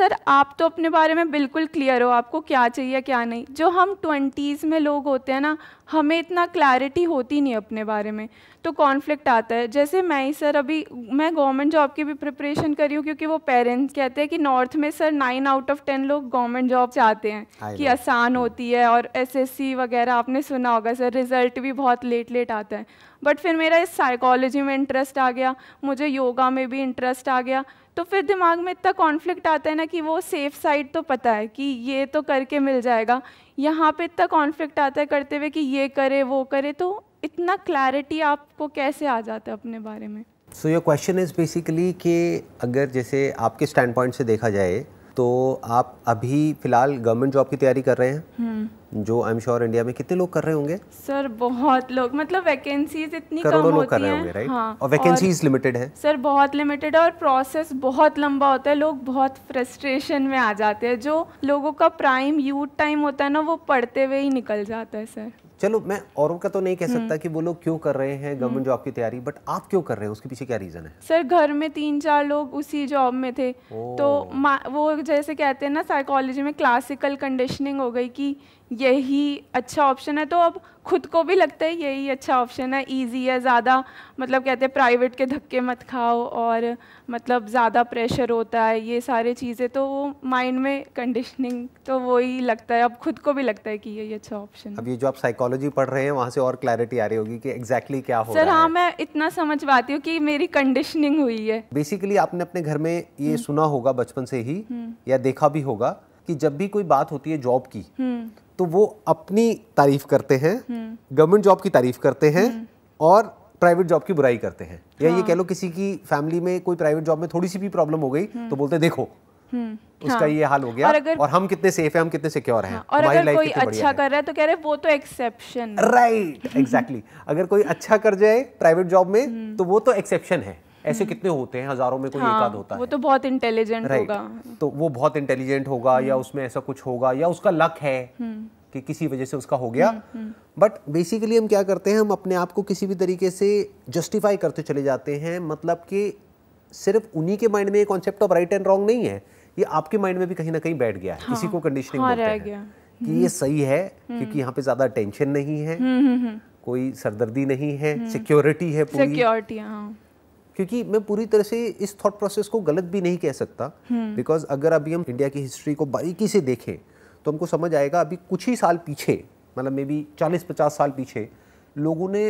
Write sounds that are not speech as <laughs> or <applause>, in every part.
Sir आप तो अपने बारे में बिल्कुल क्लियर हो आपको क्या चाहिए क्या नहीं जो हम ट्वेंटीज़ में लोग होते हैं ना हमें इतना क्लैरिटी होती नहीं अपने बारे में तो कॉन्फ्लिक्ट आता है जैसे मैं ही सर अभी मैं गवर्नमेंट जॉब की भी प्रिपरेशन करी हूँ क्योंकि वो पेरेंट्स कहते हैं कि नॉर्थ में sir nine out of ten लोग गवर्नमेंट जॉब चाहते हैं कि आसान hmm. होती है और एसएससी वगैरह आपने सुना होगा सर रिजल्ट भी बहुत लेट लेट आता है बट फिर मेरा इस साइकोलॉजी में इंटरेस्ट आ गया मुझे योगा में भी इंटरेस्ट आ गया तो फिर दिमाग में इतना कॉन्फ्लिक्ट आता है ना कि वो सेफ साइड तो पता है कि ये तो करके मिल जाएगा यहाँ पे इतना कॉन्फ्लिक्ट आता है करते हुए कि ये करे वो करे तो इतना क्लैरिटी आपको कैसे आ जाता है अपने बारे में so your question is basically कि अगर जैसे आपके स्टैंड पॉइंट से देखा जाए तो आप अभी फिलहाल गवर्नमेंट जॉब की तैयारी कर रहे हैं हम्म। जो आई एम श्योर इंडिया में कितने लोग कर रहे होंगे सर बहुत लोग मतलब वैकेंसीज इतनी कम होती लोग कर रहे होंगे राइट हाँ, और वैकेंसीज लिमिटेड है सर बहुत लिमिटेड है और प्रोसेस बहुत लंबा होता है लोग बहुत फ्रस्ट्रेशन में आ जाते हैं जो लोगों का प्राइम यूथ टाइम होता है ना वो पढ़ते हुए ही निकल जाता है सर चलो मैं औरों का तो नहीं कह सकता हम्म। कि वो लोग क्यों कर रहे हैं गवर्नमेंट हम्म। जॉब की तैयारी बट आप क्यों कर रहे हैं उसके पीछे क्या रीज़न है सर घर में तीन चार लोग उसी जॉब में थे तो वो जैसे कहते हैं ना साइकोलॉजी में क्लासिकल कंडीशनिंग हो गई कि यही अच्छा ऑप्शन है तो अब खुद को भी लगता है यही अच्छा ऑप्शन है इजी है ज़्यादा मतलब कहते हैं प्राइवेट के धक्के मत खाओ और मतलब ज़्यादा प्रेशर होता है ये सारी चीज़ें तो वो माइंड में कंडीशनिंग तो वही लगता है अब खुद को भी लगता है कि यही अच्छा ऑप्शन अब ये जो आप साइकोलॉजी पढ़ रहे हैं वहाँ से और क्लैरिटी आ रही होगी कि एग्जैक्टली exactly क्या हो सर हाँ मैं इतना समझ पाती हूँ कि मेरी कंडीशनिंग हुई है बेसिकली आपने अपने घर में ये हम्म। सुना होगा बचपन से ही हम्म। या देखा भी होगा कि जब भी कोई बात होती है जॉब की हम्म। तो वो अपनी तारीफ करते हैं गवर्नमेंट हम्म। जॉब की तारीफ करते हैं हम्म। और प्राइवेट जॉब की बुराई करते हैं या हाँ। ये कह लो किसी की फैमिली में कोई प्राइवेट जॉब में थोड़ी सी भी प्रॉब्लम हो गई हम्म। तो बोलते देखो उसका हाँ। ये हाल हो गया और, अगर, और हम कितने सेफ हैं हम कितने सिक्योर हैं हाँ। और अगर कोई अच्छा कर रहा है तो कह रहे वो तो एक्सेप्शन राइट एग्जैक्टली अगर कोई अच्छा कर जाए प्राइवेट जॉब में तो वो तो एक्सेप्शन है ऐसे कितने होते हैं हजारों में कोई हाँ, एक आध हाँ, होता वो है वो तो बहुत इंटेलिजेंट होगा तो वो बहुत इंटेलिजेंट होगा या हम्म। उसमें ऐसा कुछ होगा या उसका लक है हम्म। कि किसी वजह से उसका हो गया बट हम्म, बेसिकली हम क्या करते हैं हम अपने आप को किसी भी तरीके से जस्टिफाई करते चले जाते हैं मतलब कि सिर्फ उन्हीं के माइंड में concept of right and wrong नहीं है ये आपके माइंड में भी कहीं ना कहीं बैठ गया है हाँ, किसी को कंडीशनिंग हाँ, बोलते हैं कि ये सही है क्योंकि यहाँ पे ज्यादा टेंशन नहीं है कोई सरदर्दी नहीं है सिक्योरिटी है पूरी सिक्योरिटी हाँ क्योंकि मैं पूरी तरह से इस थॉट प्रोसेस को गलत भी नहीं कह सकता बिकॉज हम्म। अगर अभी हम इंडिया की हिस्ट्री को बारीकी से देखें तो हमको समझ आएगा अभी कुछ ही साल पीछे मतलब मे बी चालीस पचास साल पीछे लोगों ने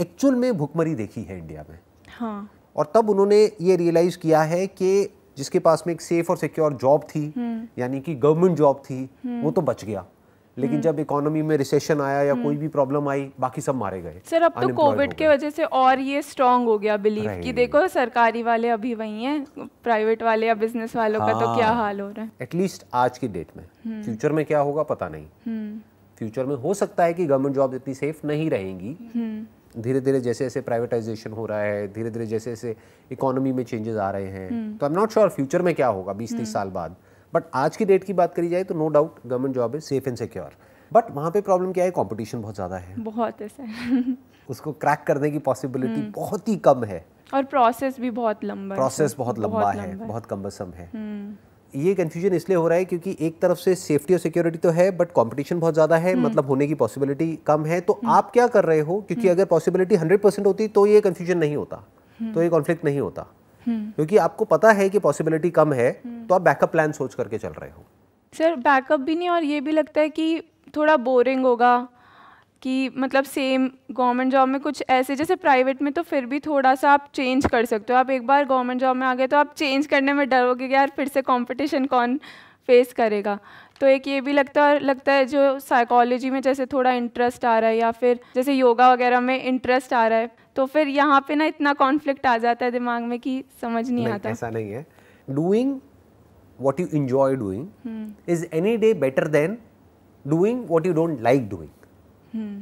एक्चुअल में भुखमरी देखी है इंडिया में हाँ। और तब उन्होंने ये रियलाइज किया है कि जिसके पास में एक सेफ और सिक्योर जॉब थी हम्म। यानी कि गवर्नमेंट जॉब थी हम्म। वो तो बच गया लेकिन हम्म। जब इकोनॉमी में रिसेशन आया या हम्म। कोई भी प्रॉब्लम आई बाकी सब मारे गए सर अब तो कोविड के वजह से और ये स्ट्रांग हो गया बिलीव कि देखो सरकारी वाले अभी वही हैं प्राइवेट वाले या बिजनेस वालों का तो क्या हाँ। हाल हो रहा है एटलीस्ट आज की डेट में फ्यूचर हम्म। में क्या होगा पता नहीं फ्यूचर में हो सकता है कि गवर्नमेंट जॉब इतनी सेफ नहीं रहेंगी धीरे धीरे जैसे जैसे प्राइवेटाइजेशन हो रहा है धीरे धीरे जैसे जैसे इकोनॉमी में चेंजेस आ रहे हैं तो I am not sure future में क्या होगा बीस तीस साल बाद बट आज की डेट की बात करी जाए तो no doubt government job is safe and secure but वहाँ पे प्रॉब्लम क्या है कंपटीशन बहुत ज़्यादा है बहुत है उसको क्रैक करने की पॉसिबिलिटी हम्म। बहुत ही कम है और प्रोसेस भी बहुत लंबा प्रोसेस बहुत लंबा है बहुत कम्बसम है हम्म। ये कन्फ्यूजन इसलिए हो रहा है क्योंकि एक तरफ से सेफ्टी और सिक्योरिटी तो है बट कंपटीशन बहुत ज़्यादा है हम्म। मतलब होने की पॉसिबिलिटी कम है तो आप क्या कर रहे हो क्योंकि अगर पॉसिबिलिटी 100 परसेंट होती तो ये कन्फ्यूजन नहीं होता तो ये कॉन्फ्लिक्ट नहीं होता क्योंकि आपको पता है कि पॉसिबिलिटी कम है हम्म। तो आप बैकअप प्लान सोच करके चल रहे हो सर बैकअप भी नहीं और ये भी लगता है कि थोड़ा बोरिंग होगा कि मतलब सेम गवर्नमेंट जॉब में कुछ ऐसे जैसे प्राइवेट में तो फिर भी थोड़ा सा आप चेंज कर सकते हो आप एक बार गवर्नमेंट जॉब में आ गए तो आप चेंज करने में डरोगे कि यार फिर से कंपटीशन कौन फेस करेगा तो एक ये भी लगता है लगता है जो साइकोलॉजी में जैसे थोड़ा इंटरेस्ट आ रहा है या फिर जैसे योगा वगैरह में इंटरेस्ट आ रहा है तो फिर यहाँ पे ना इतना कॉन्फ्लिक्ट आ जाता है दिमाग में कि समझ नहीं, नहीं आता ऐसा नहीं है doing what you enjoy doing is any day better than doing what you don't like doing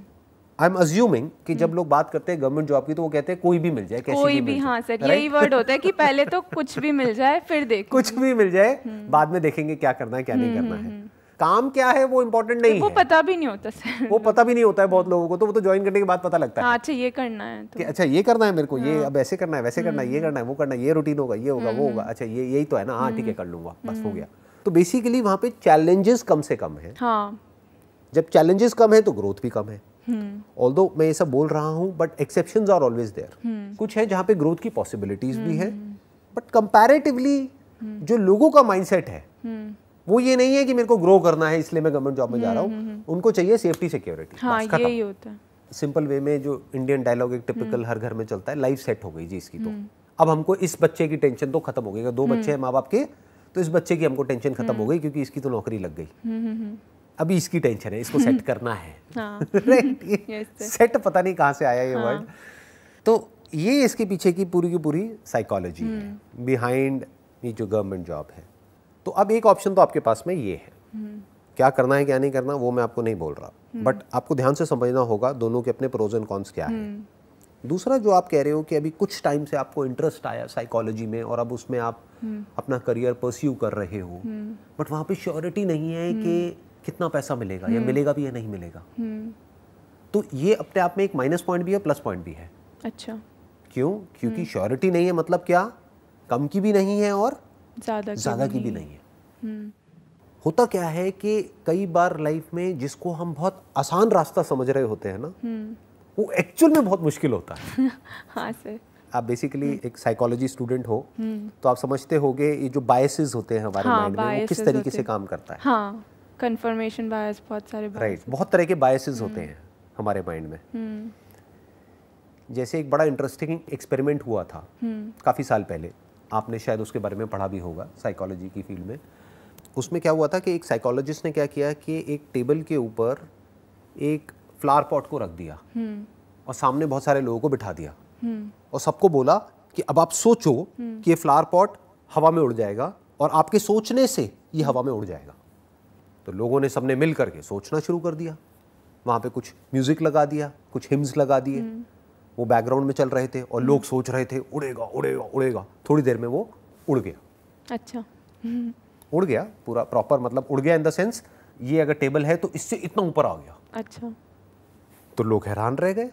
I am assuming कि जब हम्म। लोग बात करते हैं गवर्नमेंट जॉब की तो वो कहते हैं कोई भी मिल जाए कैसी कोई भी, भी हाँ सर यही वर्ड होता है कि पहले तो <laughs> कुछ भी मिल जाए फिर देख कुछ भी मिल जाए हम्म। बाद में देखेंगे क्या करना है क्या नहीं हम्म, करना है काम क्या है वो इम्पोर्टेंट नहीं वो है। पता भी नहीं होता सर वो पता भी नहीं होता है बहुत लोगों को तो वो तो ज्वाइन करने के बाद पता लगता है हाँ, अच्छा ये करना है तो। कि अच्छा ये करना है मेरे को ये हाँ। अब ऐसे करना है वैसे करना है ये हम्म। करना है वो करना है ये रूटीन होगा ये होगा वो होगा हम्म। अच्छा ये यही तो है ना हाँ ठीक है हम्म। कर लूंगा बस हो गया तो बेसिकली वहाँ पे चैलेंजेस कम से कम है हाँ। जब चैलेंजेस कम है तो ग्रोथ भी कम है ऑल दो मैं ये सब बोल रहा हूँ but exception are always there कुछ है जहाँ पे ग्रोथ की पॉसिबिलिटीज भी है बट कंपेरेटिवली जो लोगों का माइंडसेट है वो ये नहीं है कि मेरे को ग्रो करना है इसलिए मैं गवर्नमेंट जॉब में जा रहा हूँ हम्म, हम्म, हम्म। उनको चाहिए सेफ्टी सिक्योरिटी हाँ, यही होता है सिंपल वे में जो इंडियन डायलॉग एक टिपिकल हर घर में चलता है लाइफ सेट हो गई जी इसकी तो अब हमको इस बच्चे की टेंशन तो खत्म हो गई दो बच्चे हैं माँ बाप के तो इस बच्चे की हमको टेंशन खत्म हो गई क्योंकि इसकी तो नौकरी लग गई अभी इसकी टेंशन है इसको सेट <laughs> करना है राइट हाँ। सेट <laughs> <laughs> पता नहीं कहाँ से आया ये वर्ड हाँ। तो ये इसके पीछे की पूरी की पूरी साइकोलॉजी है बिहाइंड ये जो गवर्नमेंट जॉब है तो अब एक ऑप्शन तो आपके पास में ये है क्या करना है क्या नहीं करना वो मैं आपको नहीं बोल रहा बट आपको ध्यान से समझना होगा दोनों के अपने प्रोज एंड कॉन्स क्या है दूसरा जो आप कह रहे हो कि अभी कुछ टाइम से आपको इंटरेस्ट आया साइकोलॉजी में और अब उसमें आप अपना करियर परस्यू कर रहे हो बट वहां पे श्योरिटी नहीं है कि कितना पैसा मिलेगा या मिलेगा भी या नहीं मिलेगा तो ये अपने आप में एक माइनस पॉइंट भी है प्लस पॉइंट भी है अच्छा क्यों क्योंकि श्योरिटी हम्म। नहीं है मतलब क्या कम की भी नहीं है और ज़्यादा ज़्यादा की, भी नहीं है हम्म। होता क्या है कि कई बार लाइफ में जिसको हम बहुत आसान रास्ता समझ रहे होते हैं ना हम्म। वो एक्चुअल में बहुत मुश्किल होता है <laughs> हाँ सर आप बेसिकली हम्म। एक साइकोलॉजी स्टूडेंट हो तो आप समझते होगे ये जो बायसेस होते हैं हमारे हाँ, माइंड में वो किस तरीके से काम करता है हाँ कंफर्मेशन बायस बहुत सारे राइट right, बहुत तरह के बायसेस होते हैं हमारे माइंड में जैसे एक बड़ा इंटरेस्टिंग एक्सपेरिमेंट हुआ था काफ़ी साल पहले आपने शायद उसके बारे में पढ़ा भी होगा साइकोलॉजी की फील्ड में उसमें क्या हुआ था कि एक साइकोलॉजिस्ट ने क्या किया कि एक टेबल के ऊपर एक फ्लावर पॉट को रख दिया हम्म। और सामने बहुत सारे लोगों को बिठा दिया हम्म। और सबको बोला कि अब आप सोचो हम्म। कि ये फ्लावर पॉट हवा में उड़ जाएगा और आपके सोचने से ये हवा में उड़ जाएगा तो लोगों ने सबने मिल करके सोचना शुरू कर दिया वहाँ पे कुछ म्यूज़िक लगा दिया कुछ हिम्स लगा दिए वो बैकग्राउंड में चल रहे थे और लोग हम्म। सोच रहे थे उड़ेगा उड़ेगा उड़ेगा थोड़ी देर में वो उड़ गया अच्छा उड़ गया पूरा प्रॉपर मतलब उड़ गया इन द सेंस ये अगर टेबल है तो इससे इतना ऊपर आ गया अच्छा तो लोग हैरान रह गए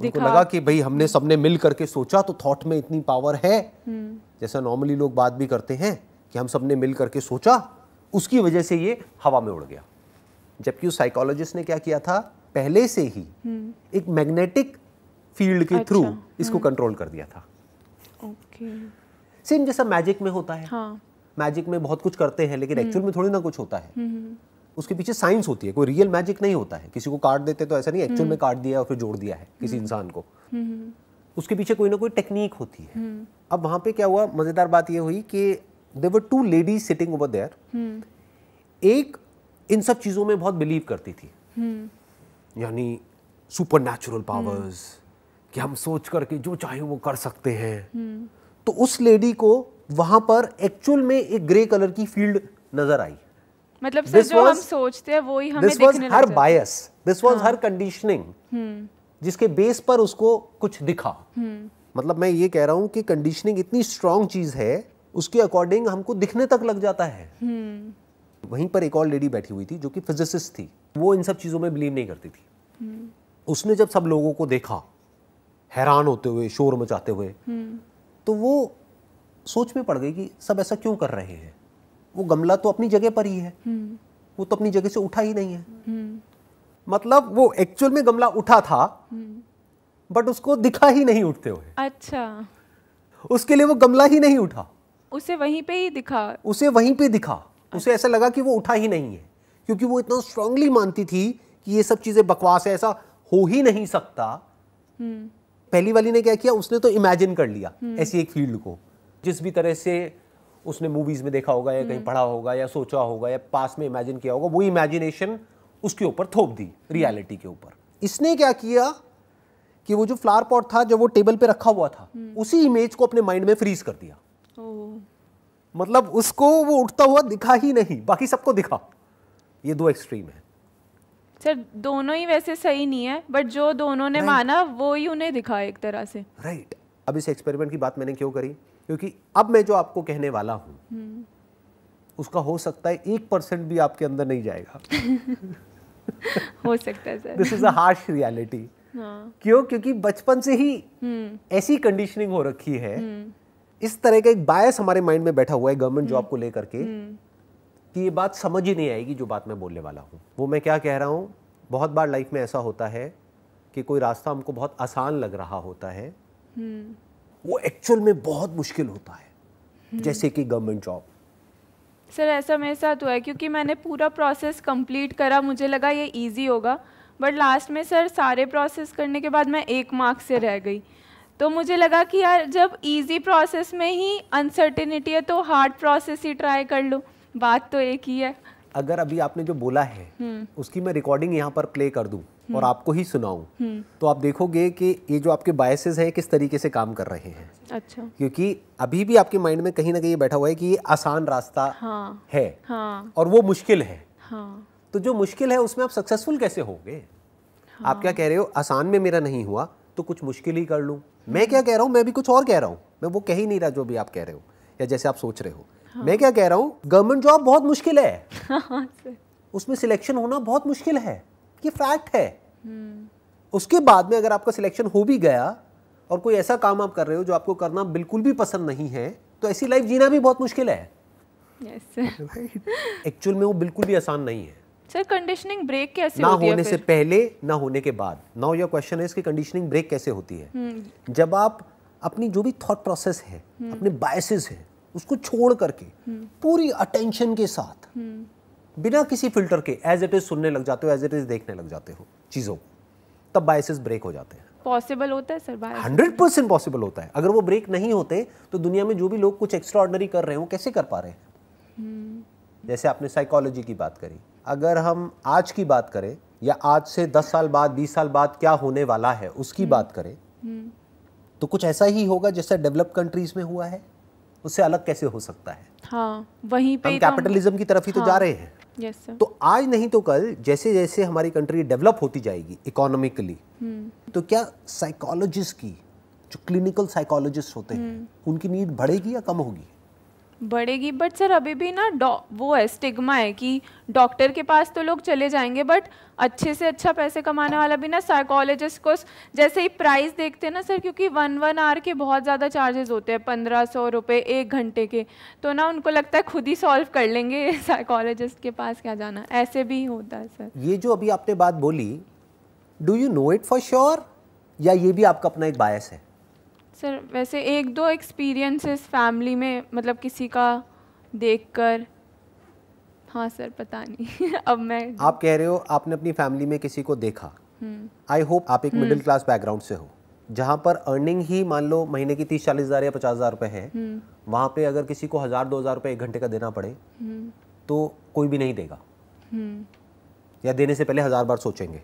उनको लगा कि भाई हमने सबने मिल करके सोचा तो थॉट में इतनी पावर है हम्म। जैसा नॉर्मली लोग बात भी करते हैं कि हम सबने मिल करके सोचा उसकी वजह से ये हवा में उड़ गया जबकि उस साइकोलॉजिस्ट ने क्या किया था पहले से ही हम्म। एक मैग्नेटिक फील्ड के थ्रू अच्छा, इसको कंट्रोल हम्म। कर दिया था ओके सेम जैसा मैजिक में होता है हाँ. मैजिक में बहुत कुछ करते हैं लेकिन एक्चुअल हम्म। में थोड़ी ना कुछ होता है हम्म, उसके पीछे साइंस होती है कोई रियल मैजिक नहीं होता है किसी को काट देते तो ऐसा नहीं एक्चुअल में काट दिया और फिर जोड़ दिया है किसी इंसान को उसके पीछे कोई ना कोई टेक्निक होती है अब वहां पे क्या हुआ मज़ेदार बात ये हुई कि there were two ladies sitting over there एक इन सब चीज़ों में बहुत बिलीव करती थी यानी सुपर नेचुरल पावर्स कि हम सोच करके जो चाहे वो कर सकते हैं हम्म। तो उस लेडी को वहां पर एक्चुअल में एक ग्रे कलर की फील्ड नजर आई मतलब सर जो was, हम सोचते हैं वो ही हमें this was her bias this was her conditioning जिसके बेस पर उसको कुछ दिखा हम्म। मतलब मैं ये कह रहा हूँ कि कंडीशनिंग इतनी स्ट्रांग चीज है उसके अकॉर्डिंग हमको दिखने तक लग जाता है हम्म। वहीं पर एक और लेडी बैठी हुई थी जो कि फिजिसिस्ट थी वो इन सब चीज़ों में बिलीव नहीं करती थी उसने जब सब लोगों को देखा हैरान होते हुए शोर मचाते हुए हम्म। तो वो सोच में पड़ गई कि सब ऐसा क्यों कर रहे हैं वो गमला तो अपनी जगह पर ही है हम्म। वो तो अपनी जगह से उठा ही नहीं है हम्म। मतलब वो एक्चुअल में गमला उठा था बट उसको दिखा ही नहीं उठते हुए अच्छा उसके लिए वो गमला ही नहीं उठा उसे वहीं पे ही दिखा उसे वहीं पे दिखा अच्छा। उसे ऐसा लगा कि वो उठा ही नहीं है क्योंकि वो इतना स्ट्रांगली मानती थी कि ये सब चीजें बकवास है ऐसा हो ही नहीं सकता पहली वाली ने क्या किया उसने तो इमेजिन कर लिया हम्म। ऐसी एक फील्ड को जिस भी तरह से उसने मूवीज में देखा होगा या कहीं हम्म। पढ़ा होगा या सोचा होगा या पास में इमेजिन किया होगा वो इमेजिनेशन उसके ऊपर थोप दी रियलिटी के ऊपर इसने क्या किया कि वो जो फ्लावर पॉट था जब वो टेबल पे रखा हुआ था हम्म। उसी इमेज को अपने माइंड में फ्रीज कर दिया मतलब उसको वो उठता हुआ दिखा ही नहीं बाकी सबको दिखा ये दो एक्सट्रीम है सर दोनों ही वैसे सही नहीं है बट जो दोनों ने right. माना वो ही उन्हें दिखा एक तरह से राइट right. अब इस एक्सपेरिमेंट की बात मैंने क्यों करी क्योंकि अब मैं जो आपको कहने वाला हूँ hmm. उसका हो सकता है एक परसेंट भी आपके अंदर नहीं जाएगा <laughs> हो सकता है sir this is a harsh reality क्यों क्योंकि बचपन से ही हम्म। ऐसी hmm. कंडीशनिंग हो रखी है hmm. इस तरह का एक बायस हमारे माइंड में बैठा हुआ है गवर्नमेंट जॉब को लेकर के कि ये बात समझ ही नहीं आएगी जो बात मैं बोलने वाला हूँ वो मैं क्या कह रहा हूँ बहुत बार लाइफ में ऐसा होता है कि कोई रास्ता हमको बहुत आसान लग रहा होता है हम्म। वो एक्चुअल में बहुत मुश्किल होता है हम्म। जैसे कि गवर्नमेंट जॉब सर ऐसा मेरे साथ हुआ है क्योंकि मैंने पूरा प्रोसेस कंप्लीट करा मुझे लगा ये इजी होगा बट लास्ट में सर सारे प्रोसेस करने के बाद मैं एक मार्क से रह गई तो मुझे लगा कि यार जब इजी प्रोसेस में ही अनसर्टेनिटी है तो हार्ड प्रोसेस ही ट्राई कर लो बात तो एक ही है अगर अभी आपने जो बोला है हम्म। उसकी मैं रिकॉर्डिंग यहाँ पर प्ले कर दूँ हम्म। और आपको ही सुनाऊं हम्म। तो आप देखोगे कि ये जो आपके बायसेस हैं किस तरीके से काम कर रहे हैं अच्छा क्योंकि अभी भी आपके माइंड में कहीं ना कहीं बैठा हुआ है कि ये आसान रास्ता हाँ, है हाँ, और वो मुश्किल है हाँ, तो जो मुश्किल है उसमें आप सक्सेसफुल कैसे होंगे हाँ, आप क्या कह रहे हो आसान में मेरा नहीं हुआ तो कुछ मुश्किल ही कर लूँ मैं क्या कह रहा हूँ मैं भी कुछ और कह रहा हूँ मैं वो कह ही नहीं रहा जो भी आप कह रहे हो या जैसे आप सोच रहे हो हाँ। मैं क्या कह रहा हूँ गवर्नमेंट जॉब बहुत मुश्किल है हाँ, हाँ, उसमें सिलेक्शन होना बहुत मुश्किल है ये फैक्ट है हम्म। उसके बाद में अगर आपका सिलेक्शन हो भी गया और कोई ऐसा काम आप कर रहे हो जो आपको करना बिल्कुल भी पसंद नहीं है तो ऐसी लाइफ जीना भी बहुत मुश्किल है एक्चुअल में वो बिल्कुल भी आसान नहीं है सर कंडीशनिंग ब्रेक कैसे ना होने से पहले ना होने के बाद नाउ योर क्वेश्चन है इसकी कंडीशनिंग ब्रेक कैसे होती है हम्म। जब आप अपनी जो भी थॉट प्रोसेस है हम्म। अपने बायसेस है उसको छोड़ करके हम्म। पूरी अटेंशन के साथ हम्म। बिना किसी फिल्टर के एज इट इज सुनने लग जाते हो एज इट इज देखने लग जाते हो चीज़ों को तब बायसेस ब्रेक हो जाते हैं पॉसिबल होता है सर हंड्रेड परसेंट पॉसिबल होता है अगर वो ब्रेक नहीं होते तो दुनिया में जो भी लोग कुछ एक्स्ट्रा कर रहे हो कैसे कर पा रहे हैं हम्म। जैसे आपने साइकोलॉजी की बात करी अगर हम आज की बात करें या आज से दस साल बाद बीस साल बाद क्या होने वाला है उसकी बात करें तो कुछ ऐसा ही होगा जैसा डेवलप कंट्रीज में हुआ है उससे अलग कैसे हो सकता है हाँ वहीं पे हम कैपिटलिज्म तो की तरफ ही तो हाँ, तो जा रहे हैं तो आज नहीं तो कल जैसे जैसे हमारी कंट्री डेवलप होती जाएगी इकोनॉमिकली हम्म। तो क्या साइकोलॉजिस्ट की जो क्लिनिकल साइकोलॉजिस्ट होते हैं हम्म। उनकी नीड बढ़ेगी या कम होगी बढ़ेगी बट सर अभी भी ना डॉ वो है स्टिग्मा है कि डॉक्टर के पास तो लोग चले जाएंगे बट अच्छे से अच्छा पैसे कमाने वाला भी ना साइकोलॉजिस्ट को जैसे ही प्राइस देखते हैं ना सर क्योंकि वन वन आवर के बहुत ज़्यादा चार्जेस होते हैं पंद्रह सौ रुपये एक घंटे के तो ना उनको लगता है खुद ही सॉल्व कर लेंगे साइकोलॉजिस्ट <laughs> के पास क्या जाना ऐसे भी होता है सर ये जो अभी आपने बात बोली do you know it for sure या ये भी आपका अपना एक बायस है सर वैसे एक दो एक्सपीरियंसेस फैमिली में मतलब किसी का देखकर हाँ सर पता नहीं <laughs> अब मैं आप कह रहे हो आपने अपनी फैमिली में किसी को देखा आई हम्म। होप आप एक मिडिल क्लास बैकग्राउंड से हो जहाँ पर अर्निंग ही मान लो महीने की तीस चालीस हज़ार या पचास हज़ार रुपये है हम्म। वहां पे अगर किसी को हज़ार दो हज़ार रुपये एक घंटे का देना पड़े हम्म। तो कोई भी नहीं देगा या देने से पहले हज़ार बार सोचेंगे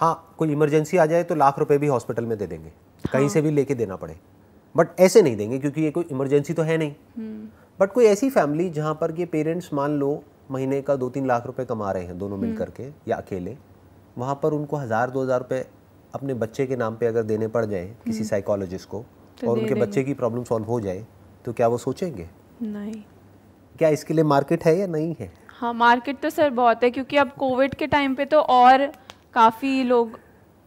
हाँ कोई इमरजेंसी आ जाए तो लाख रुपए भी हॉस्पिटल में दे देंगे कहीं से हाँ। भी लेके देना पड़े बट ऐसे नहीं देंगे क्योंकि ये कोई इमरजेंसी तो है नहीं बट हम्म। कोई ऐसी फैमिली जहाँ पर ये पेरेंट्स मान लो महीने का दो तीन लाख रुपए कमा रहे हैं दोनों मिल करके हम्म। या अकेले वहाँ पर उनको हज़ार दो हज़ार रुपये अपने बच्चे के नाम पे अगर देने पड़ जाए किसी साइकोलॉजिस्ट हम्म। को तो और उनके बच्चे की प्रॉब्लम सॉल्व हो जाए तो क्या वो सोचेंगे नहीं क्या इसके लिए मार्केट है या नहीं है हाँ मार्केट तो सर बहुत है क्योंकि अब कोविड के टाइम पे तो और काफ़ी लोग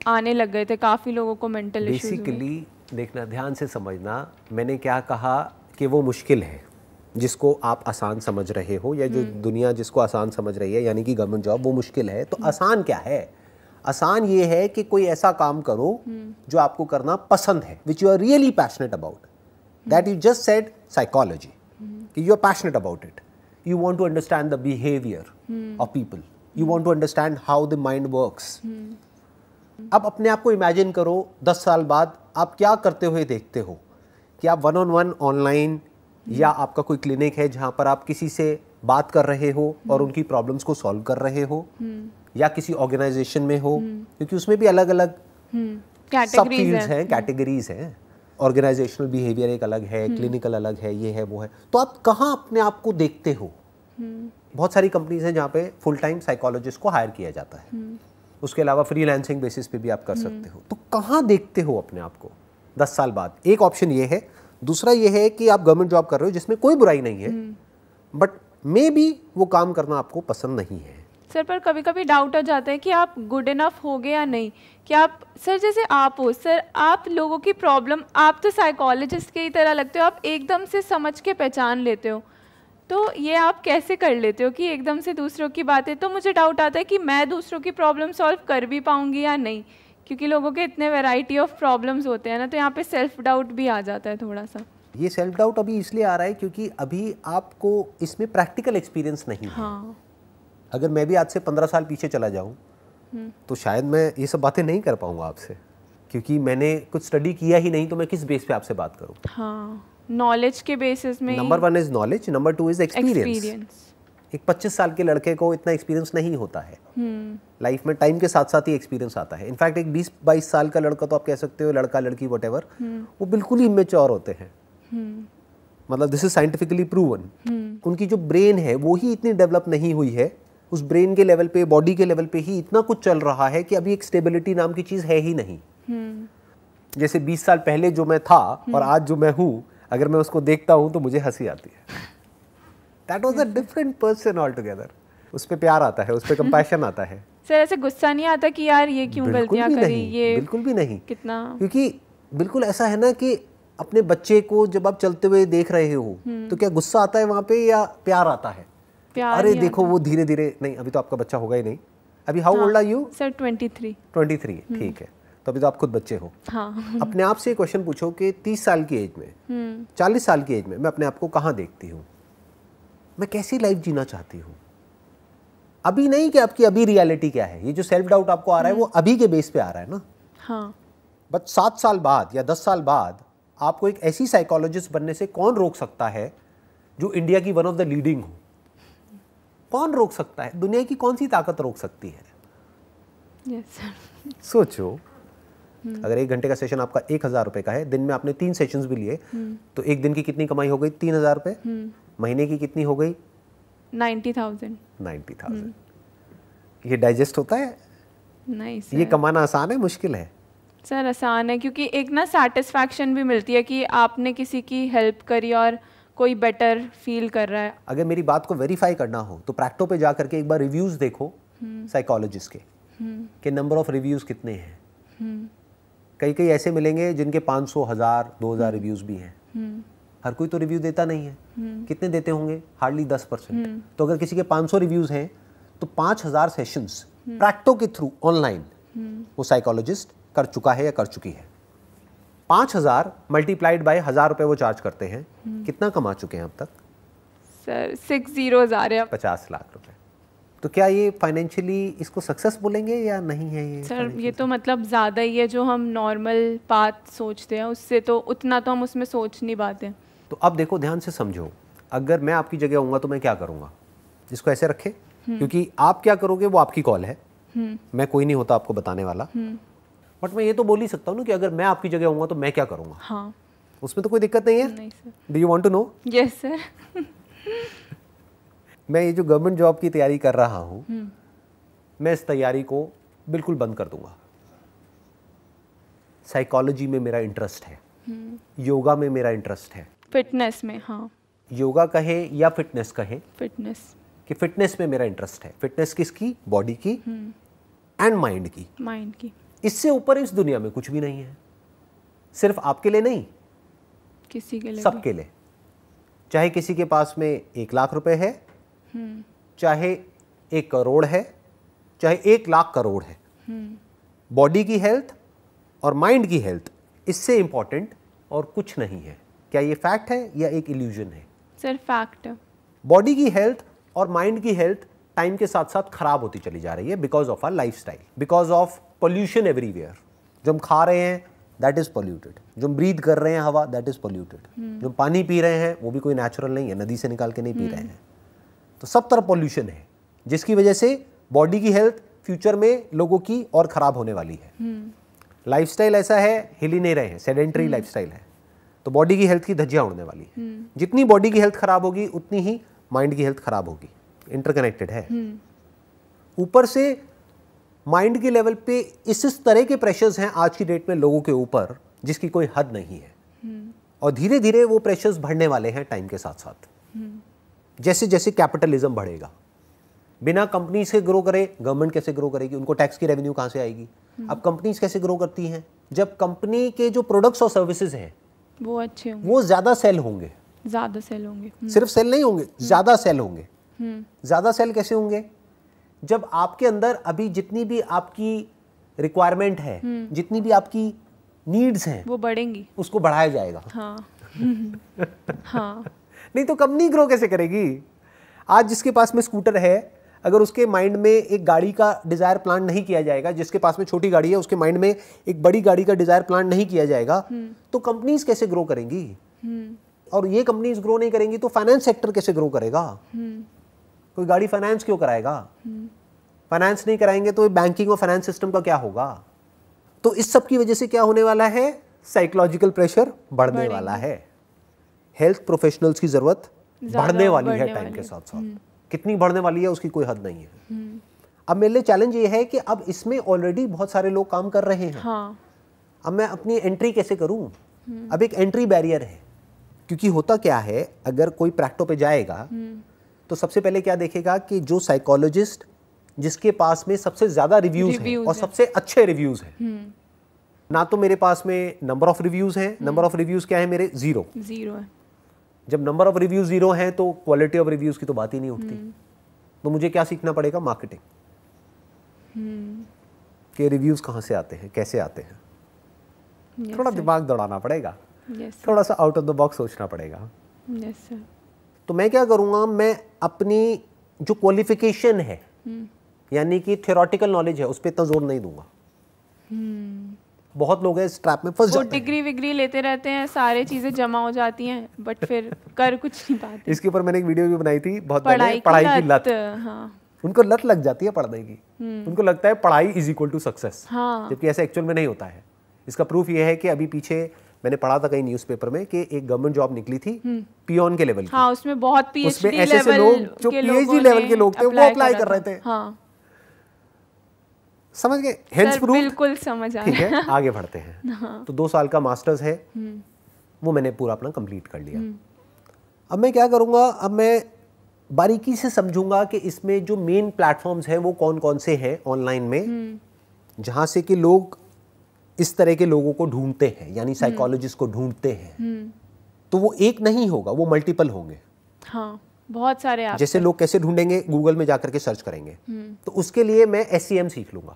आने लग गए थे काफ़ी लोगों को मेंटल बेसिकली देखना ध्यान से समझना मैंने क्या कहा कि वो मुश्किल है जिसको आप आसान समझ रहे हो या जो हम्म। दुनिया जिसको आसान समझ रही है यानी कि गवर्नमेंट जॉब वो मुश्किल है तो हम्म। आसान क्या है आसान ये है कि कोई ऐसा काम करो हम्म। जो आपको करना पसंद है which you are really passionate about that you just said psychology कि you are passionate about it you want to understand the behaviour of people you want to understand how the mind works अब अपने आप को imagine करो दस साल बाद आप क्या करते हुए देखते हो कि आप वन ऑन वन ऑनलाइन या हम्म। आपका कोई क्लिनिक है जहाँ पर आप किसी से बात कर रहे हो हम्म। और उनकी प्रॉब्लम्स को सॉल्व कर रहे हो हम्म। या किसी ऑर्गेनाइजेशन में हो क्योंकि उसमें भी अलग अलग कैटेगरीज हैं कैटेगरीज हैं ऑर्गेनाइजेशनल बिहेवियर एक अलग है क्लिनिकल अलग है ये है वो है तो आप कहाँ अपने आप को देखते हो बहुत सारी कंपनीज हैं जहाँ पे फुल टाइम साइकोलॉजिस्ट को हायर किया जाता है उसके अलावा लैंसिंग बेसिस पे भी आप कर सकते हो हम्म। तो कहाँ देखते हो अपने आप को दस साल बाद एक ऑप्शन ये है दूसरा ये है कि आप गवर्नमेंट जॉब कर रहे हो जिसमें कोई बुराई नहीं है बट मे बी वो काम करना आपको पसंद नहीं है सर पर कभी कभी डाउट आ जाता है कि आप गुड इनफ हो गए या नहीं कि आप सर जैसे आप हो सर आप लोगों की प्रॉब्लम आप तो साइकोलॉजिस्ट की तरह लगते हो आप एकदम से समझ के पहचान लेते हो तो ये आप कैसे कर लेते हो कि एकदम से दूसरों की बातें तो मुझे डाउट आता है कि मैं दूसरों की प्रॉब्लम सॉल्व कर भी पाऊंगी या नहीं क्योंकि लोगों के इतने वैरायटी ऑफ प्रॉब्लम्स होते हैं ना तो यहाँ पे सेल्फ डाउट भी आ जाता है थोड़ा सा ये सेल्फ डाउट अभी इसलिए आ रहा है क्योंकि अभी आपको इसमें प्रैक्टिकल एक्सपीरियंस नहीं हाँ। अगर मैं भी आज से पंद्रह साल पीछे चला जाऊँ हम्म। तो शायद मैं ये सब बातें नहीं कर पाऊंगा आपसे क्योंकि मैंने कुछ स्टडी किया ही नहीं तो मैं किस बेस पे आपसे बात करूँ हाँ नॉलेज के बेसिस में number one is knowledge number two is experience एक 25 साल के लड़के को इतना एक्सपीरियंस नहीं होता है लाइफ हम्म। hmm. में टाइम के साथ साथ ही एक्सपीरियंस आता है इनफैक्ट एक 20 बाईस साल का लड़का तो आप कह सकते हो लड़का लड़की वट hmm. हम्म। वो बिल्कुल ही इमेच्योर होते हैं hmm. मतलब दिस इज साइंटिफिकली प्रूवन उनकी जो ब्रेन है वो ही इतनी डेवलप नहीं हुई है उस ब्रेन के लेवल पे बॉडी के लेवल पे ही इतना कुछ चल रहा है कि अभी एक स्टेबिलिटी नाम की चीज़ है ही नहीं hmm. जैसे 20 साल पहले जो मैं था hmm. और आज जो मैं हूँ अगर मैं उसको देखता हूँ तो मुझे हंसी आती है that was a different person altogether उस पर प्यार आता है उस पर कंपैशन आता है <laughs> सर ऐसे गुस्सा नहीं आता कि यार ये क्यों गलतियाँ करी ये बिल्कुल भी नहीं कितना क्योंकि बिल्कुल ऐसा है ना कि अपने बच्चे को जब आप चलते हुए देख रहे हो हम्म। तो क्या गुस्सा आता है वहाँ पे या प्यार आता है प्यार अरे देखो वो धीरे धीरे नहीं अभी तो आपका बच्चा होगा ही नहीं अभी how old are you sir twenty three twenty three ठीक हम्म। है तभी तो आप खुद बच्चे हो हाँ। अपने आप से क्वेश्चन पूछो कि तीस साल की एज में हम्म। चालीस साल की एज में मैं अपने आप को कहाँ देखती हूँ मैं कैसी लाइफ जीना चाहती हूँ अभी नहीं कि आपकी अभी रियलिटी क्या है ये जो सेल्फ डाउट आपको आ रहा है हम्म। वो अभी के बेस पे आ रहा है ना हाँ। बट हाँ सात साल बाद या दस साल बाद आपको एक ऐसी साइकोलॉजिस्ट बनने से कौन रोक सकता है जो इंडिया की वन ऑफ द लीडिंग हो कौन रोक सकता है दुनिया की कौन सी ताकत रोक सकती है yes, sir. सोचो हम्म। अगर एक घंटे का सेशन आपका एक हज़ार रुपए का है दिन में आपने तीन सेशंस भी लिए हम्म। तो एक दिन की कितनी कमाई हो गई तीन हज़ार रुपए हम्म। महीने की कितनी हो गई नाइन्टी थाउजेंड नाइन्टी थाउजेंड ये डाइजेस्ट होता है नहीं सर. ये कमाना आसान है मुश्किल है सर आसान है क्योंकि एक ना सेटिस्फेक्शन भी मिलती है कि आपने किसी की हेल्प करी और कोई बेटर फील कर रहा है अगर मेरी बात को वेरीफाई करना हो तो प्रैक्टो पे जा करके एक बार रिव्यूज देखो साइकोलॉजिस्ट के नंबर ऑफ रिव्यूज कितने हैं कई कई ऐसे मिलेंगे जिनके 500 हज़ार दो हज़ार रिव्यूज़ हम्म। भी हैं हम्म। हर कोई तो रिव्यू देता नहीं है हम्म। कितने देते होंगे हार्डली दस परसेंट तो अगर किसी के 500 रिव्यूज़ हैं तो पाँच हज़ार सेशंस प्रैक्टो के थ्रू ऑनलाइन वो साइकोलॉजिस्ट कर चुका है या कर चुकी है पाँच हज़ार मल्टीप्लाइड बाई हज़ार रुपये वो चार्ज करते हैं कितना कमा चुके हैं अब तक सर सिक्स जीरो हज़ार पचास लाख रुपये तो क्या ये फाइनेंशियली इसको सक्सेस बोलेंगे या नहीं है ये सर ये तो मतलब ज़्यादा ही है जो हम नॉर्मल बात सोचते हैं उससे तो उतना तो हम उसमें सोच नहीं पाते तो अब देखो ध्यान से समझो अगर मैं आपकी जगह आऊँगा तो मैं क्या करूँगा इसको ऐसे रखें हम्म। क्योंकि आप क्या करोगे वो आपकी कॉल है हम्म। मैं कोई नहीं होता आपको बताने वाला हम्म। बट मैं ये तो बोल ही सकता हूँ ना कि अगर मैं आपकी जगह आऊँगा तो मैं क्या करूँगा हाँ उसमें तो कोई दिक्कत नहीं है do you want to know yes sir मैं ये जो गवर्नमेंट जॉब की तैयारी कर रहा हूँ हम्म। मैं इस तैयारी को बिल्कुल बंद कर दूंगा साइकोलॉजी में मेरा इंटरेस्ट है योगा हम्म। में मेरा इंटरेस्ट है फिटनेस में हाँ योगा कहे या फिटनेस कहे फिटनेस कि फिटनेस में मेरा इंटरेस्ट है फिटनेस किसकी बॉडी की एंड हम्म। माइंड की माइंड की इससे ऊपर इस दुनिया में कुछ भी नहीं है सिर्फ आपके लिए नहीं किसी के लिए सबके तो। लिए चाहे किसी के पास में एक लाख रुपए है चाहे एक करोड़ है चाहे एक लाख करोड़ है बॉडी की हेल्थ और माइंड की हेल्थ इससे इम्पॉर्टेंट और कुछ नहीं है क्या ये फैक्ट है या एक इल्यूजन है सर फैक्ट बॉडी की हेल्थ और माइंड की हेल्थ टाइम के साथ साथ खराब होती चली जा रही है because of our lifestyle because of pollution everywhere जो हम खा रहे हैं दैट इज पोल्यूटेड जो हम ब्रीद कर रहे हैं हवा दैट इज पोल्यूटेड जो हम पानी पी रहे हैं वो भी कोई नेचुरल नहीं है नदी से निकाल के नहीं पी रहे हैं तो सब तरफ पॉल्यूशन है जिसकी वजह से बॉडी की हेल्थ फ्यूचर में लोगों की और ख़राब होने वाली है लाइफ हम्म। ऐसा है हिल ही नहीं रहे हैं सेडेंट्री हम्म। लाइफ है तो बॉडी की हेल्थ की धज्जियाँ उड़ने वाली है हम्म। जितनी बॉडी की हेल्थ खराब होगी उतनी ही माइंड की हेल्थ खराब होगी इंटरकनेक्टेड है ऊपर से माइंड के लेवल पे इस इस तरह के प्रेशर्स हैं आज की डेट में लोगों के ऊपर जिसकी कोई हद नहीं है और धीरे धीरे वो प्रेशर्स बढ़ने वाले हैं टाइम के साथ साथ जैसे जैसे कैपिटलिज्म बढ़ेगा बिना कंपनीज के ग्रो करे गवर्नमेंट कैसे ग्रो करेगी उनको टैक्स की रेवेन्यू कहाँ से आएगी हम्म। अब कंपनीज कैसे ग्रो करती हैं जब कंपनी के जो प्रोडक्ट्स और सर्विसेज हैं वो अच्छे होंगे वो ज़्यादा सेल होंगे ज़्यादा सेल होंगे हम्म। सिर्फ सेल नहीं होंगे हम्म। ज़्यादा सेल होंगे ज़्यादा सेल कैसे होंगे जब आपके अंदर अभी जितनी भी आपकी रिक्वायरमेंट है जितनी भी आपकी नीड्स हैं वो बढ़ेंगी उसको बढ़ाया जाएगा हाँ <laughs> हाँ नहीं तो कंपनी ग्रो कैसे करेगी आज जिसके पास में स्कूटर है अगर उसके माइंड में एक गाड़ी का डिज़ायर प्लान नहीं किया जाएगा जिसके पास में छोटी गाड़ी है उसके माइंड में एक बड़ी गाड़ी का डिज़ायर प्लान नहीं किया जाएगा हम्म। तो कंपनीज कैसे ग्रो करेंगी हम्म। और ये कंपनीज ग्रो नहीं करेंगी तो फाइनेंस सेक्टर कैसे ग्रो करेगा हम्म। कोई गाड़ी फाइनेंस क्यों कराएगा फाइनेंस नहीं कराएंगे तो बैंकिंग और फाइनेंस सिस्टम का क्या होगा तो इस सब की वजह से क्या होने वाला है साइकोलॉजिकल प्रेशर बढ़ने वाला है हेल्थ प्रोफेशनल्स की ज़रूरत बढ़ने वाली है टाइम के साथ साथ हम्म। कितनी बढ़ने वाली है उसकी कोई हद नहीं है हम्म। अब मेरे लिए चैलेंज ये है कि अब इसमें ऑलरेडी बहुत सारे लोग काम कर रहे हैं हाँ। अब मैं अपनी एंट्री कैसे करूँ हम्म। अब एक एंट्री बैरियर है क्योंकि होता क्या है अगर कोई प्रैक्टो पे जाएगा तो सबसे पहले क्या देखेगा कि जो साइकोलॉजिस्ट जिसके पास में सबसे ज़्यादा रिव्यूज हैं और है। सबसे अच्छे रिव्यूज हैं ना तो मेरे पास में नंबर ऑफ रिव्यूज हैं नंबर ऑफ रिव्यूज क्या है मेरे जीरो जीरो है जब नंबर ऑफ रिव्यू जीरो हैं तो क्वालिटी ऑफ रिव्यूज की तो बात ही नहीं उठती हम्म। तो मुझे क्या सीखना पड़ेगा मार्केटिंग के रिव्यूज कहाँ से आते हैं कैसे आते हैं yes, थोड़ा दिमाग दौड़ाना पड़ेगा yes, थोड़ा सा आउट ऑफ द बॉक्स सोचना पड़ेगा yes, तो मैं क्या करूँगा मैं अपनी जो क्वालिफिकेशन है हम्म। यानी कि थियोरटिकल नॉलेज है उस पर इतना जोर नहीं दूंगा हम्म। बहुत लोग हैं इस ट्रैप में फंस जाते हैं डिग्री विग्री लेते रहते हैं सारे चीज़ें जमा हो जाती हैं बट फिर कर कुछ नहीं पाते इसके ऊपर मैंने एक वीडियो भी बनाई थी बहुत पढ़ाई पढ़ाई की लत हाँ। उनको लत लग जाती है पढ़ने की हम्म। उनको लगता है पढ़ाई इज इक्वल टू सक्सेस जबकि ऐसा एक्चुअल में नहीं होता है इसका प्रूफ ये है कि अभी पीछे मैंने पढ़ा था कहीं न्यूज़पेपर में कि एक गवर्नमेंट जॉब निकली थी पियोन हम्म। के लेवल की हाँ, उसमें बहुत पीएचडी लेवल लोग जो पीएचडी लेवल के लोग थे वो अप्लाई कर रहे थे हाँ। समझ गए हेंस प्रूफ बिल्कुल समझ आ ठीक है आगे बढ़ते हैं <laughs> हाँ। तो दो साल का मास्टर्स है हम्म। वो मैंने पूरा अपना कंप्लीट कर लिया हम्म। अब मैं क्या करूँगा अब मैं बारीकी से समझूंगा कि इसमें जो मेन प्लेटफॉर्म्स हैं वो कौन कौन से हैं ऑनलाइन में हम्म। जहाँ से कि लोग इस तरह के लोगों को ढूंढते हैं यानी साइकोलॉजिस्ट को ढूंढते हैं तो वो एक नहीं होगा वो मल्टीपल होंगे हाँ बहुत सारे आप जैसे लोग कैसे ढूंढेंगे गूगल में जाकर के सर्च करेंगे हम्म। तो उसके लिए मैं एस e सीख लूंगा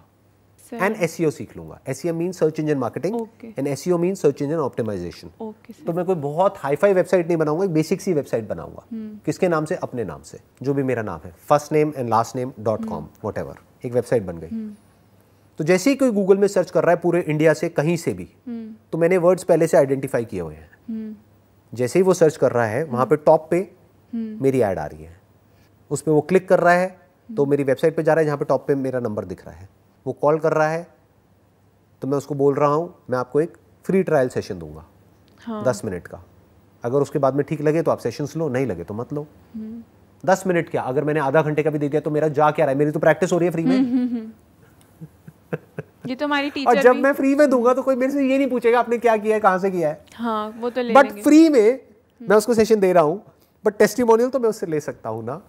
एंड एस e सीख लूंगा S C M mean search engine marketing and S mean search engine optimization तो मैं कोई बहुत हाई फाई वेबसाइट नहीं बनाऊंगा एक बेसिक सी वेबसाइट बनाऊंगा हम्म। किसके नाम से अपने नाम से जो भी मेरा नाम है first name and last name dot com whatever एक वेबसाइट बन गई हम्म। तो जैसे ही कोई गूगल में सर्च कर रहा है पूरे इंडिया से कहीं से भी तो मैंने वर्ड्स पहले से आइडेंटिफाई किए हुए हैं जैसे ही वो सर्च कर रहा है वहाँ पे टॉप पे हम्म। मेरी ऐड आ रही है उस पर वो क्लिक कर रहा है तो हम्म। मेरी वेबसाइट पे जा रहा है जहाँ पे टॉप पे मेरा नंबर दिख रहा है वो कॉल कर रहा है तो मैं उसको बोल रहा हूँ मैं आपको एक फ्री ट्रायल सेशन दूंगा हाँ। दस मिनट का अगर उसके बाद में ठीक लगे तो आप सेशन लो नहीं लगे तो मत लो हम्म। दस मिनट क्या अगर मैंने आधा घंटे का भी दे दिया तो मेरा जा क्या रहा है मेरी तो प्रैक्टिस हो रही है फ्री में <laughs> ये तो हमारी टीचर और जब भी। मैं फ्री में दूंगा तो कोई मेरे से ये नहीं पूछेगा आपने क्या किया है कहाँ से किया है हाँ वो तो ले बट फ्री में मैं उसको सेशन दे रहा हूँ बट टेस्टिमोनियल तो मैं उससे ले सकता हूँ ना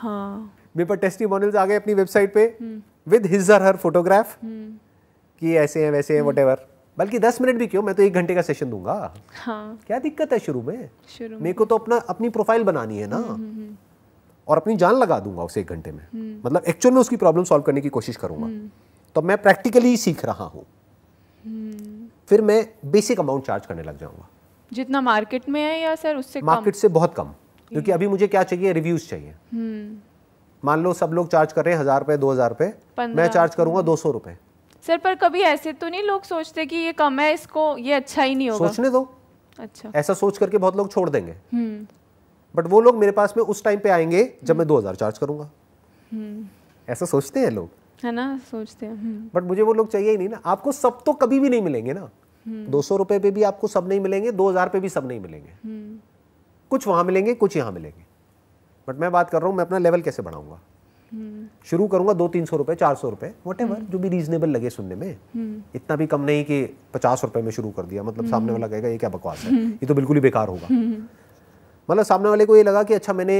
हाँ मेरे पास टेस्टिमोनियल्स आ गए अपनी वेबसाइट पे विद हिज और हर फोटोग्राफ कि ऐसे हैं वैसे हैं वट हम्म। बल्कि दस मिनट भी क्यों मैं तो एक घंटे का सेशन दूंगा हाँ। क्या दिक्कत है शुरू में शुरू मेरे को तो अपना अपनी प्रोफाइल बनानी है ना हम्म, हम्म, और अपनी जान लगा दूंगा उसे एक घंटे में मतलब एक्चुअल में उसकी प्रॉब्लम सॉल्व करने की कोशिश करूंगा तो मैं प्रैक्टिकली सीख रहा हूँ फिर मैं बेसिक अमाउंट चार्ज करने लग जाऊंगा जितना मार्केट में है या सर उससे मार्केट से बहुत कम क्योंकि अभी मुझे क्या चाहिए रिव्यूज चाहिए हम्म। मान लो सब लोग चार्ज कर रहे हैं हजार रुपए दो हजार रुपए मैं चार्ज करूंगा दो सौ रुपए सर पर कभी ऐसे तो नहीं लोग सोचते कि ये कम है इसको ये अच्छा ही नहीं होगा सोचने दो अच्छा ऐसा सोच करके बहुत लोग छोड़ देंगे बट हम्म। वो लोग मेरे पास में उस टाइम पे आएंगे जब मैं हम्म। दो हजार चार्ज करूंगा ऐसा सोचते हैं लोग है ना सोचते हैं बट मुझे वो लोग चाहिए ही नहीं ना आपको सब तो कभी भी नहीं मिलेंगे ना दो सौ रुपए पे भी आपको सब नहीं मिलेंगे दो हजार पे भी सब नहीं मिलेंगे कुछ वहां मिलेंगे कुछ यहां मिलेंगे बट मैं बात कर रहा हूं मैं अपना लेवल कैसे बढ़ाऊंगा hmm. शुरू करूंगा दो तीन सौ रुपये चार सौ रुपए वट एवर हम्म। जो भी रीजनेबल लगे सुनने में hmm. इतना भी कम नहीं कि पचास रुपए में शुरू कर दिया मतलब hmm. सामने वाला कहेगा ये क्या बकवास है ये तो बिल्कुल ही बेकार होगा मतलब सामने वाले को ये लगा कि अच्छा मैंने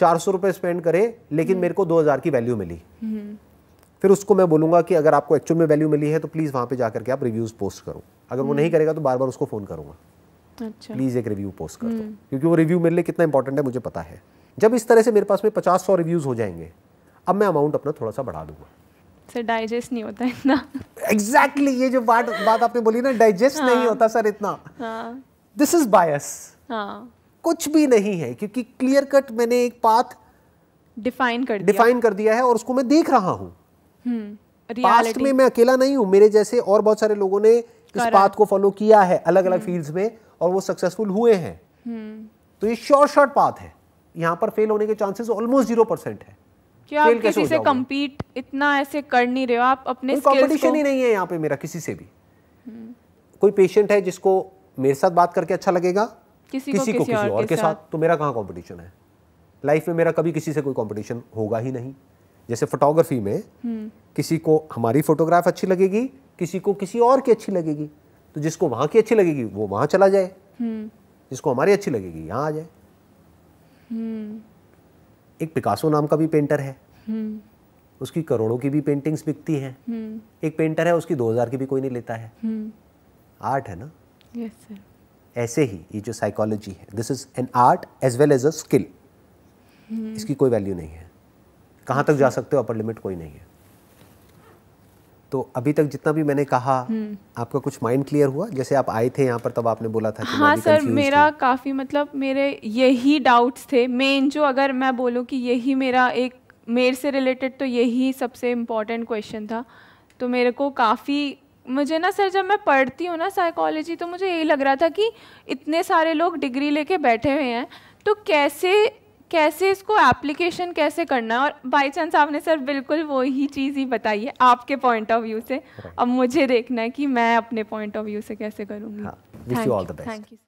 चार सौ रुपये स्पेंड करे लेकिन मेरे को दो हज़ार की वैल्यू मिली फिर उसको मैं बोलूंगा कि अगर आपको एक्चुअल में वैल्यू मिली है तो प्लीज़ वहां पे जाकर के आप रिव्यूज़ पोस्ट करो अगर वो नहीं करेगा तो बार बार उसको फ़ोन करूंगा अच्छा। प्लीज़ एक रिव्यू पोस्ट कर दो हम्म। क्योंकि वो रिव्यू मेरे लिए कितना इंपॉर्टेंट है मुझे पता है जब इस तरह से मेरे पास में पचास सौ रिव्यूज़ हो जाएंगे अब मैं अमाउंट अपना थोड़ा सा बढ़ा दूंगा सर डाइजेस्ट नहीं होता इतना एग्जैक्टली exactly, ये जो बात बात आपने बोली ना डाइजेस्ट हाँ, नहीं होता सर इतना दिस इज बायस कुछ भी नहीं है क्योंकि क्लियर कट मैंने एक पाथ डिफाइन कर डिफाइन कर दिया है और उसको मैं देख रहा हूँ पास्ट हम्म। में मैं अकेला नहीं हूँ मेरे जैसे और बहुत सारे लोगों ने इस बात को फॉलो किया है अलग अलग फील्ड्स में और वो सक्सेसफुल हुए हैं हम्म। तो ये श्योर शॉर्ट पाथ है यहाँ पर फेल होने के चांसेस ऑलमोस्ट जीरो परसेंट है क्या आप किसी से कम्पीट इतना ऐसे कर नहीं रहे हो आप अपने कॉम्पिटिशन ही नहीं है यहाँ पे मेरा किसी से भी हम्म। कोई पेशेंट है जिसको मेरे साथ बात करके अच्छा लगेगा किसी, किसी को, को किसी और, और के साथ तो मेरा कहाँ कंपटीशन है लाइफ में मेरा कभी किसी से कोई कंपटीशन होगा ही नहीं जैसे फोटोग्राफी में किसी को हमारी फोटोग्राफ अच्छी लगेगी किसी को किसी और की अच्छी लगेगी तो जिसको वहाँ की अच्छी लगेगी वो वहाँ चला जाए जिसको हमारी अच्छी लगेगी यहाँ आ जाए एक पिकासो नाम का भी पेंटर है उसकी करोड़ों की भी पेंटिंग्स बिकती हैं एक पेंटर है उसकी दो हज़ार की भी कोई नहीं लेता है आर्ट है ना सर ऐसे ही ये जो साइकोलॉजी है this is an art as well as a skill इसकी कोई वैल्यू नहीं है कहाँ तक जा सकते हो अपर लिमिट कोई नहीं है तो अभी तक जितना भी मैंने कहा हम्म। आपका कुछ माइंड क्लियर हुआ जैसे आप आए थे यहाँ पर तब आपने बोला था कि हाँ सर मेरा काफ़ी मतलब मेरे यही डाउट्स थे मेन जो अगर मैं बोलूँ कि यही मेरा एक मेरे से रिलेटेड तो यही सबसे इम्पोर्टेंट क्वेश्चन था तो मेरे को काफ़ी मुझे ना सर जब मैं पढ़ती हूँ ना साइकोलॉजी तो मुझे यही लग रहा था कि इतने सारे लोग डिग्री लेके बैठे हुए हैं तो कैसे कैसे इसको एप्लीकेशन कैसे करना है और बाई चांस आपने सर बिल्कुल वो ही चीज़ ही बताई है आपके पॉइंट ऑफ व्यू से अब मुझे देखना है कि मैं अपने पॉइंट ऑफ व्यू से कैसे करूँगी थैंक हाँ, यू